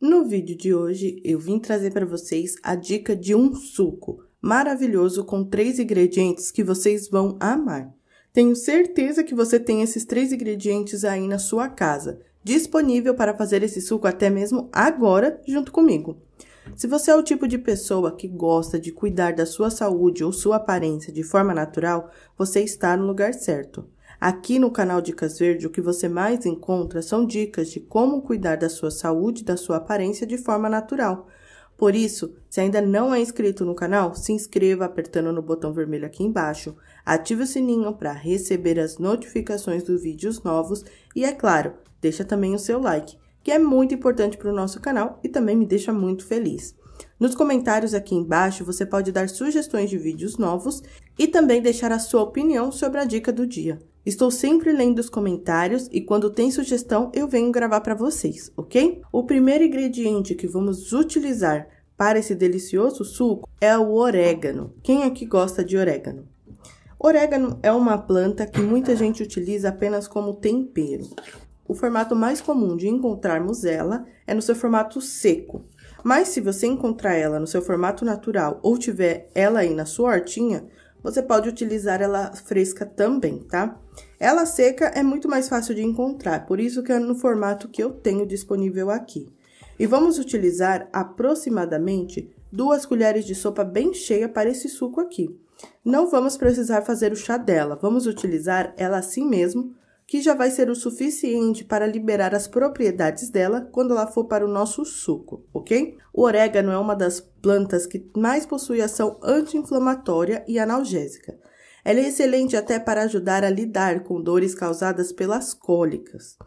No vídeo de hoje eu vim trazer para vocês a dica de um suco maravilhoso com três ingredientes que vocês vão amar. Tenho certeza que você tem esses três ingredientes aí na sua casa, disponível para fazer esse suco até mesmo agora junto comigo. Se você é o tipo de pessoa que gosta de cuidar da sua saúde ou sua aparência de forma natural, você está no lugar certo. Aqui no canal Dicas Verde, o que você mais encontra são dicas de como cuidar da sua saúde e da sua aparência de forma natural. Por isso, se ainda não é inscrito no canal, se inscreva apertando no botão vermelho aqui embaixo, ative o sininho para receber as notificações dos vídeos novos e, é claro, deixa também o seu like, que é muito importante para o nosso canal e também me deixa muito feliz. Nos comentários aqui embaixo você pode dar sugestões de vídeos novos e também deixar a sua opinião sobre a dica do dia. Estou sempre lendo os comentários e quando tem sugestão eu venho gravar para vocês, ok? O primeiro ingrediente que vamos utilizar para esse delicioso suco é o orégano. Quem aqui gosta de orégano? Orégano é uma planta que muita gente utiliza apenas como tempero. O formato mais comum de encontrarmos ela é no seu formato seco. Mas se você encontrar ela no seu formato natural ou tiver ela aí na sua hortinha, você pode utilizar ela fresca também, tá? Ela seca é muito mais fácil de encontrar, por isso que é no formato que eu tenho disponível aqui. E vamos utilizar aproximadamente duas colheres de sopa bem cheia para esse suco aqui. Não vamos precisar fazer o chá dela, vamos utilizar ela assim mesmo que já vai ser o suficiente para liberar as propriedades dela quando ela for para o nosso suco, ok? O orégano é uma das plantas que mais possui ação anti-inflamatória e analgésica. Ela é excelente até para ajudar a lidar com dores causadas pelas cólicas.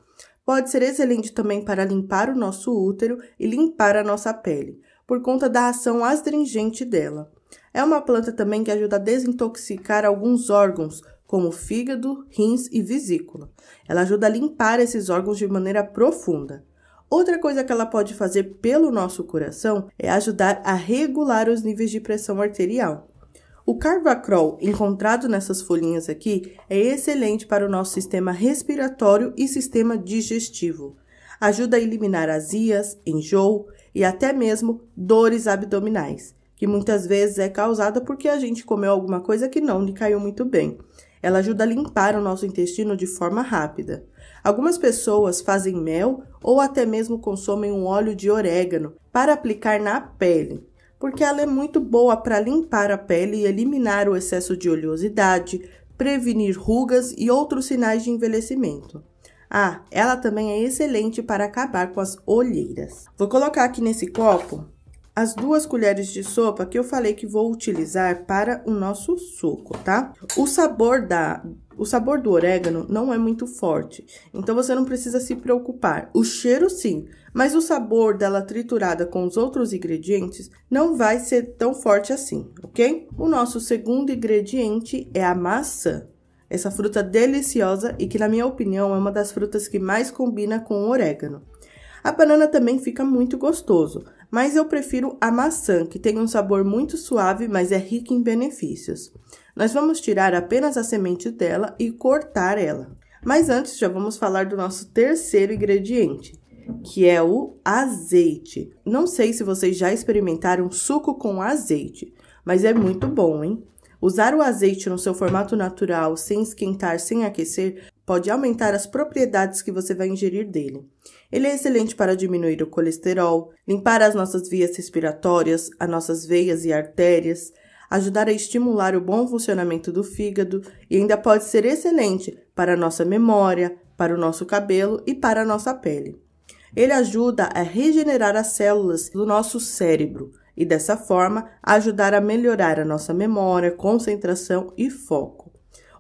Pode ser excelente também para limpar o nosso útero e limpar a nossa pele, por conta da ação astringente dela. É uma planta também que ajuda a desintoxicar alguns órgãos, como fígado, rins e vesícula. Ela ajuda a limpar esses órgãos de maneira profunda. Outra coisa que ela pode fazer pelo nosso coração é ajudar a regular os níveis de pressão arterial. O carvacrol encontrado nessas folhinhas aqui é excelente para o nosso sistema respiratório e sistema digestivo. Ajuda a eliminar azias, enjoo e até mesmo dores abdominais, que muitas vezes é causada porque a gente comeu alguma coisa que não lhe caiu muito bem. Ela ajuda a limpar o nosso intestino de forma rápida. Algumas pessoas fazem mel ou até mesmo consomem um óleo de orégano para aplicar na pele, porque ela é muito boa para limpar a pele e eliminar o excesso de oleosidade, prevenir rugas e outros sinais de envelhecimento. Ah, ela também é excelente para acabar com as olheiras. Vou colocar aqui nesse copo as duas colheres de sopa que eu falei que vou utilizar para o nosso suco, tá? O sabor da o sabor do orégano não é muito forte, então você não precisa se preocupar. O cheiro sim, mas o sabor dela triturada com os outros ingredientes não vai ser tão forte assim, ok? O nosso segundo ingrediente é a maçã. Essa fruta deliciosa e que, na minha opinião, é uma das frutas que mais combina com o orégano. A banana também fica muito gostoso, mas eu prefiro a maçã, que tem um sabor muito suave, mas é rica em benefícios. Nós vamos tirar apenas a semente dela e cortar ela. Mas antes, já vamos falar do nosso terceiro ingrediente, que é o azeite. Não sei se vocês já experimentaram suco com azeite, mas é muito bom, hein? Usar o azeite no seu formato natural, sem esquentar, sem aquecer, pode aumentar as propriedades que você vai ingerir dele. Ele é excelente para diminuir o colesterol, limpar as nossas vias respiratórias, as nossas veias e artérias, ajudar a estimular o bom funcionamento do fígado e ainda pode ser excelente para a nossa memória, para o nosso cabelo e para a nossa pele. Ele ajuda a regenerar as células do nosso cérebro e dessa forma ajudar a melhorar a nossa memória, concentração e foco.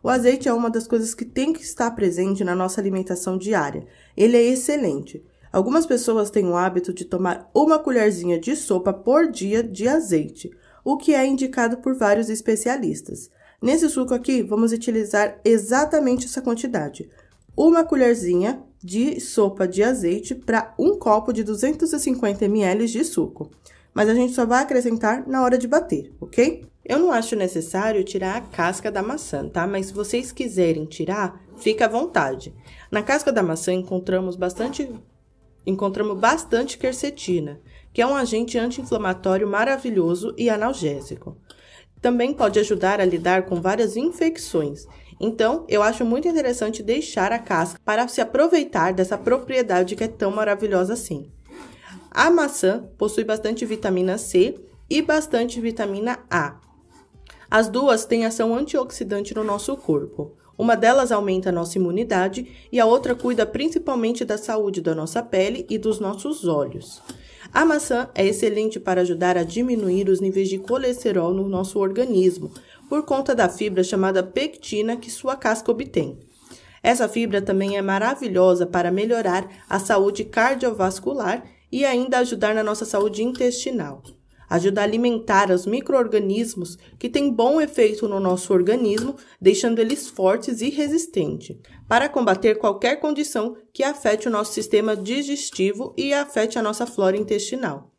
O azeite é uma das coisas que tem que estar presente na nossa alimentação diária. Ele é excelente. Algumas pessoas têm o hábito de tomar uma colherzinha de sopa por dia de azeite, o que é indicado por vários especialistas. Nesse suco aqui, vamos utilizar exatamente essa quantidade. Uma colherzinha de sopa de azeite para um copo de 250 ml de suco. Mas a gente só vai acrescentar na hora de bater, ok? Eu não acho necessário tirar a casca da maçã, tá? Mas se vocês quiserem tirar, fica à vontade. Na casca da maçã encontramos bastante encontramos bastante quercetina, que é um agente anti-inflamatório maravilhoso e analgésico. Também pode ajudar a lidar com várias infecções. Então, eu acho muito interessante deixar a casca para se aproveitar dessa propriedade que é tão maravilhosa assim. A maçã possui bastante vitamina C e bastante vitamina A, as duas têm ação antioxidante no nosso corpo. Uma delas aumenta a nossa imunidade e a outra cuida principalmente da saúde da nossa pele e dos nossos olhos. A maçã é excelente para ajudar a diminuir os níveis de colesterol no nosso organismo, por conta da fibra chamada pectina que sua casca obtém. Essa fibra também é maravilhosa para melhorar a saúde cardiovascular e ainda ajudar na nossa saúde intestinal ajuda a alimentar os micro-organismos que têm bom efeito no nosso organismo, deixando eles fortes e resistentes, para combater qualquer condição que afete o nosso sistema digestivo e afete a nossa flora intestinal.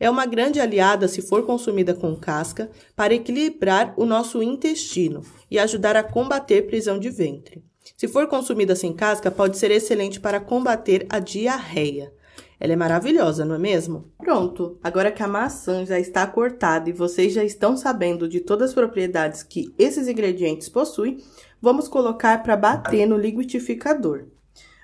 É uma grande aliada se for consumida com casca para equilibrar o nosso intestino e ajudar a combater prisão de ventre. Se for consumida sem casca, pode ser excelente para combater a diarreia. Ela é maravilhosa, não é mesmo? Pronto, agora que a maçã já está cortada e vocês já estão sabendo de todas as propriedades que esses ingredientes possuem, vamos colocar para bater no liquidificador.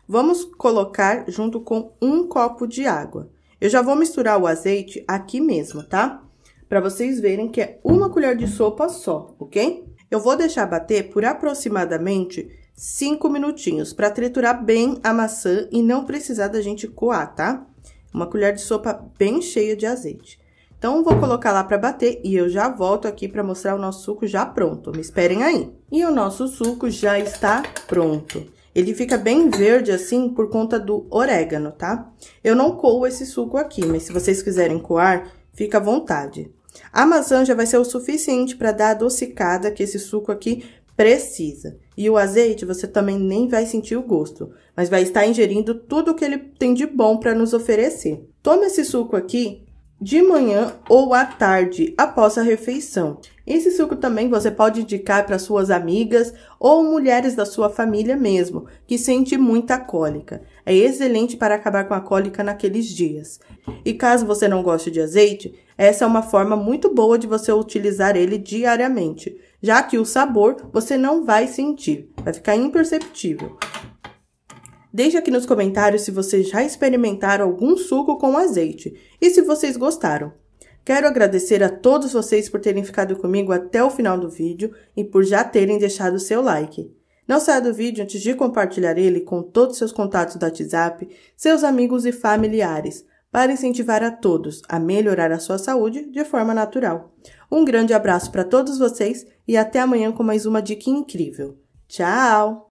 Vamos colocar junto com um copo de água. Eu já vou misturar o azeite aqui mesmo, tá? Para vocês verem que é uma colher de sopa só, ok? Eu vou deixar bater por aproximadamente 5 minutinhos para triturar bem a maçã e não precisar da gente coar, tá? Uma colher de sopa bem cheia de azeite. Então, vou colocar lá para bater e eu já volto aqui para mostrar o nosso suco já pronto. Me esperem aí. E o nosso suco já está pronto. Ele fica bem verde assim por conta do orégano, tá? Eu não coo esse suco aqui, mas se vocês quiserem coar, fica à vontade. A maçã já vai ser o suficiente para dar a adocicada que esse suco aqui precisa. E o azeite você também nem vai sentir o gosto, mas vai estar ingerindo tudo o que ele tem de bom para nos oferecer. Toma esse suco aqui de manhã ou à tarde, após a refeição. Esse suco também você pode indicar para suas amigas ou mulheres da sua família mesmo, que sente muita cólica. É excelente para acabar com a cólica naqueles dias. E caso você não goste de azeite, essa é uma forma muito boa de você utilizar ele diariamente já que o sabor você não vai sentir, vai ficar imperceptível. Deixe aqui nos comentários se vocês já experimentaram algum suco com azeite e se vocês gostaram. Quero agradecer a todos vocês por terem ficado comigo até o final do vídeo e por já terem deixado seu like. Não saia do vídeo antes de compartilhar ele com todos seus contatos do WhatsApp, seus amigos e familiares para incentivar a todos a melhorar a sua saúde de forma natural. Um grande abraço para todos vocês e até amanhã com mais uma dica incrível. Tchau!